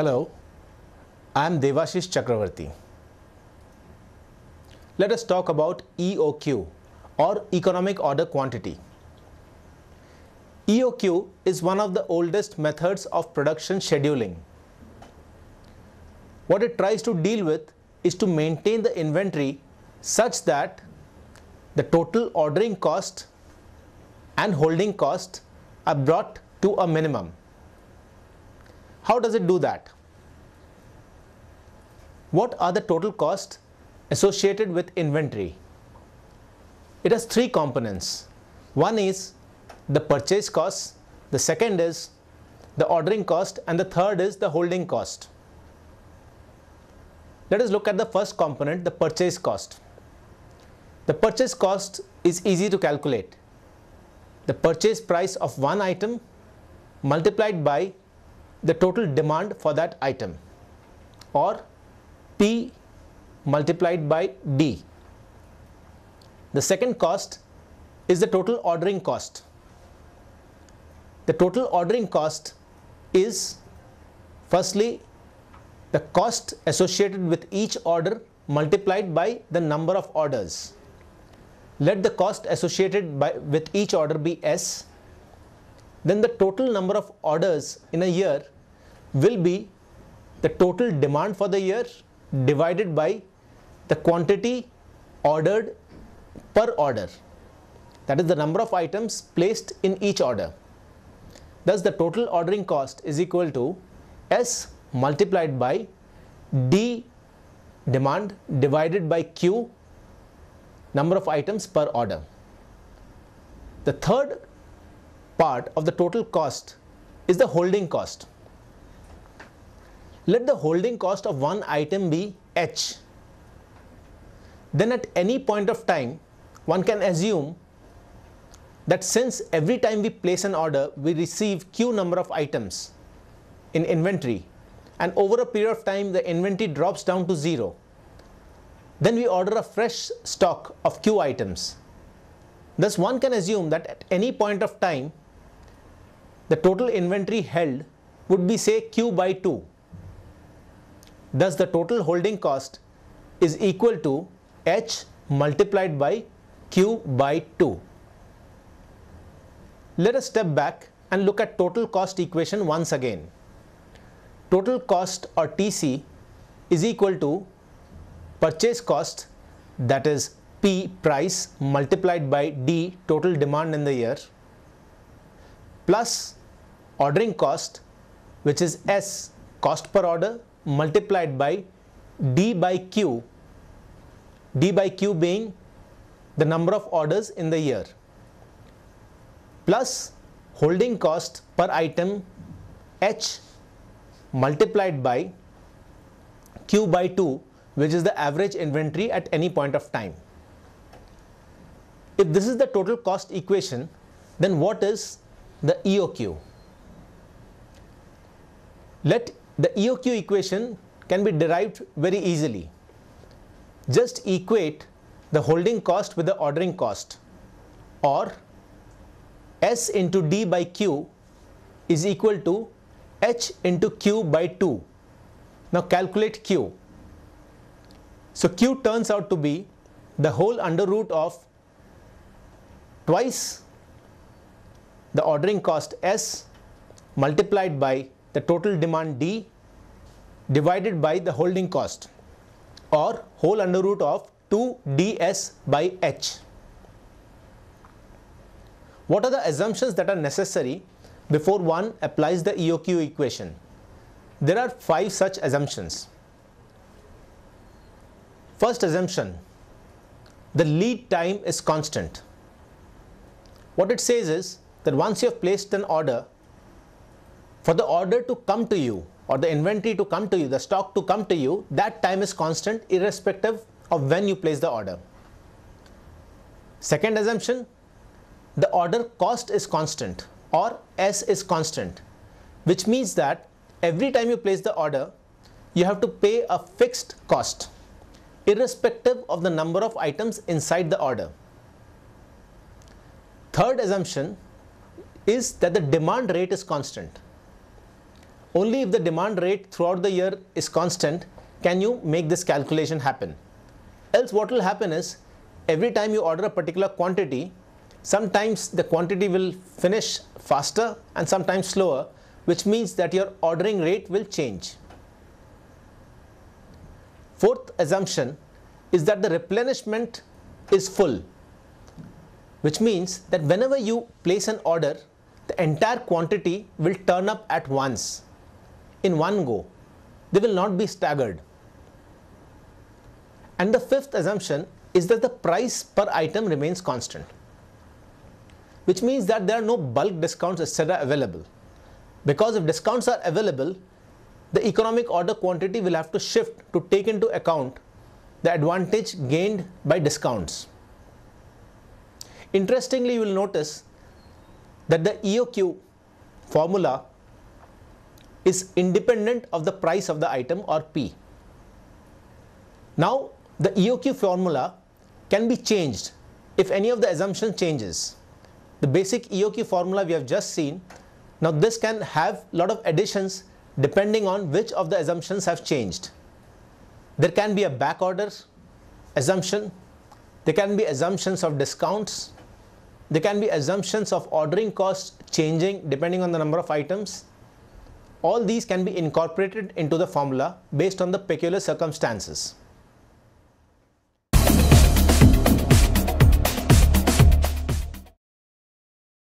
Hello, I am Devashish Chakravarti. Let us talk about EOQ or Economic Order Quantity. EOQ is one of the oldest methods of production scheduling. What it tries to deal with is to maintain the inventory such that the total ordering cost and holding cost are brought to a minimum. How does it do that? What are the total costs associated with inventory? It has three components. One is the purchase cost, the second is the ordering cost and the third is the holding cost. Let us look at the first component, the purchase cost. The purchase cost is easy to calculate. The purchase price of one item multiplied by the total demand for that item or P multiplied by D. The second cost is the total ordering cost. The total ordering cost is firstly the cost associated with each order multiplied by the number of orders. Let the cost associated by, with each order be S then the total number of orders in a year will be the total demand for the year divided by the quantity ordered per order. That is the number of items placed in each order. Thus the total ordering cost is equal to S multiplied by D demand divided by Q number of items per order. The third part of the total cost is the holding cost. Let the holding cost of one item be H. Then at any point of time, one can assume that since every time we place an order, we receive Q number of items in inventory and over a period of time the inventory drops down to zero. Then we order a fresh stock of Q items. Thus one can assume that at any point of time the total inventory held would be say Q by 2. Thus the total holding cost is equal to H multiplied by Q by 2. Let us step back and look at total cost equation once again. Total cost or TC is equal to purchase cost that is P price multiplied by D total demand in the year plus ordering cost which is S cost per order multiplied by D by Q D by Q being the number of orders in the year plus holding cost per item H multiplied by Q by 2 which is the average inventory at any point of time. If this is the total cost equation then what is the EOQ? Let the EOQ equation can be derived very easily. Just equate the holding cost with the ordering cost or S into D by Q is equal to H into Q by 2. Now calculate Q. So Q turns out to be the whole under root of twice the ordering cost S multiplied by the total demand D divided by the holding cost or whole under root of 2ds by h. What are the assumptions that are necessary before one applies the EOQ equation? There are five such assumptions. First assumption, the lead time is constant. What it says is that once you have placed an order, for the order to come to you or the inventory to come to you, the stock to come to you, that time is constant irrespective of when you place the order. Second assumption, the order cost is constant or S is constant, which means that every time you place the order, you have to pay a fixed cost irrespective of the number of items inside the order. Third assumption is that the demand rate is constant only if the demand rate throughout the year is constant can you make this calculation happen. Else what will happen is every time you order a particular quantity, sometimes the quantity will finish faster and sometimes slower, which means that your ordering rate will change. Fourth assumption is that the replenishment is full, which means that whenever you place an order, the entire quantity will turn up at once in one go. They will not be staggered. And the fifth assumption is that the price per item remains constant, which means that there are no bulk discounts etc. available. Because if discounts are available, the economic order quantity will have to shift to take into account the advantage gained by discounts. Interestingly, you will notice that the EOQ formula is independent of the price of the item or P. Now the EOQ formula can be changed if any of the assumption changes. The basic EOQ formula we have just seen. Now this can have lot of additions depending on which of the assumptions have changed. There can be a back order assumption. There can be assumptions of discounts. There can be assumptions of ordering costs changing depending on the number of items. All these can be incorporated into the formula based on the peculiar circumstances.